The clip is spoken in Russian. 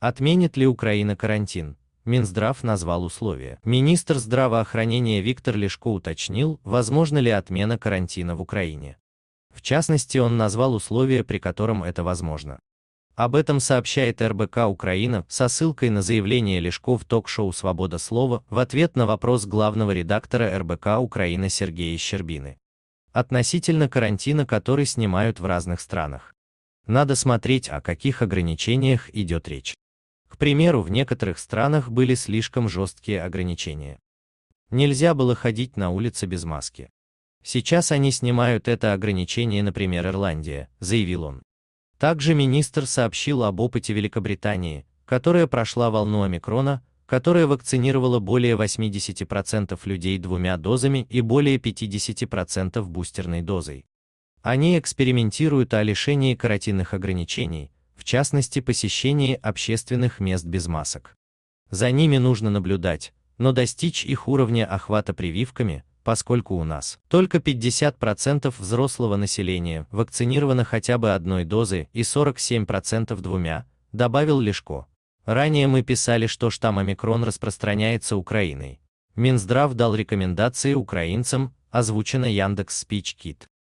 Отменит ли Украина карантин? Минздрав назвал условия. Министр здравоохранения Виктор Лешко уточнил, возможна ли отмена карантина в Украине. В частности, он назвал условия, при котором это возможно. Об этом сообщает РБК Украина со ссылкой на заявление Лешко в ток-шоу «Свобода слова» в ответ на вопрос главного редактора РБК Украина Сергея Щербины. Относительно карантина, который снимают в разных странах. Надо смотреть, о каких ограничениях идет речь примеру, в некоторых странах были слишком жесткие ограничения. Нельзя было ходить на улице без маски. Сейчас они снимают это ограничение, например, Ирландия, заявил он. Также министр сообщил об опыте Великобритании, которая прошла волну омикрона, которая вакцинировала более 80% людей двумя дозами и более 50% бустерной дозой. Они экспериментируют о лишении карантинных ограничений, частности посещении общественных мест без масок. За ними нужно наблюдать, но достичь их уровня охвата прививками, поскольку у нас только 50% взрослого населения вакцинировано хотя бы одной дозой и 47% двумя, добавил Лешко. Ранее мы писали, что штамм омикрон распространяется Украиной. Минздрав дал рекомендации украинцам, озвучено Яндекс Спичкит.